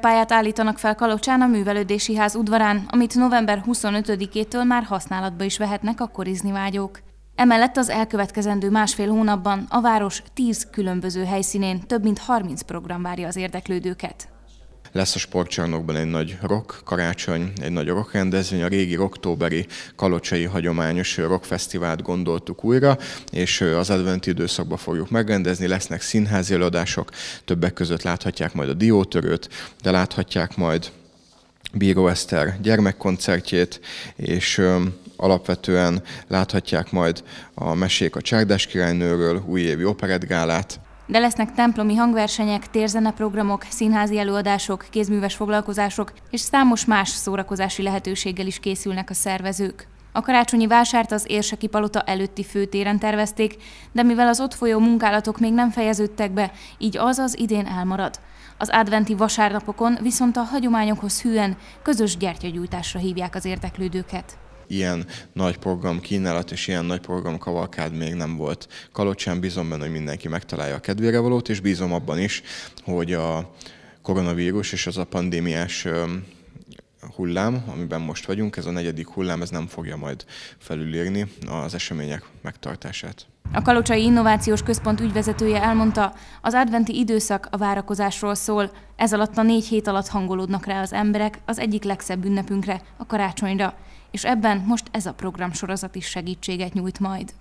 pályát állítanak fel Kalocsán a művelődési ház udvarán, amit november 25-től már használatba is vehetnek a korizni vágyók. Emellett az elkövetkezendő másfél hónapban a város 10 különböző helyszínén több mint 30 program várja az érdeklődőket lesz a sportcsarnokban egy nagy rock karácsony, egy nagy rock rendezvény, a régi októberi kalocsai hagyományos rockfesztivált gondoltuk újra, és az adventi időszakban fogjuk megrendezni, lesznek színházi előadások, többek között láthatják majd a diótörőt, de láthatják majd Bíró Eszter gyermekkoncertjét, és alapvetően láthatják majd a mesék a Csárdás királynőről, újévi operetgálát de lesznek templomi hangversenyek, térzeneprogramok, színházi előadások, kézműves foglalkozások és számos más szórakozási lehetőséggel is készülnek a szervezők. A karácsonyi vásárt az érseki palota előtti főtéren tervezték, de mivel az ott folyó munkálatok még nem fejeződtek be, így az az idén elmarad. Az adventi vasárnapokon viszont a hagyományokhoz hűen közös gyertyagyújtásra hívják az érteklődőket ilyen nagy program kínálat és ilyen nagy program kavalkád még nem volt Kalocsán. Bízom benne, hogy mindenki megtalálja a kedvére valót, és bízom abban is, hogy a koronavírus és az a pandémiás hullám, amiben most vagyunk, ez a negyedik hullám, ez nem fogja majd felülírni az események megtartását. A Kalocsai Innovációs Központ ügyvezetője elmondta, az adventi időszak a várakozásról szól, ez alatt a négy hét alatt hangolódnak rá az emberek az egyik legszebb ünnepünkre, a karácsonyra, és ebben most ez a programsorozat is segítséget nyújt majd.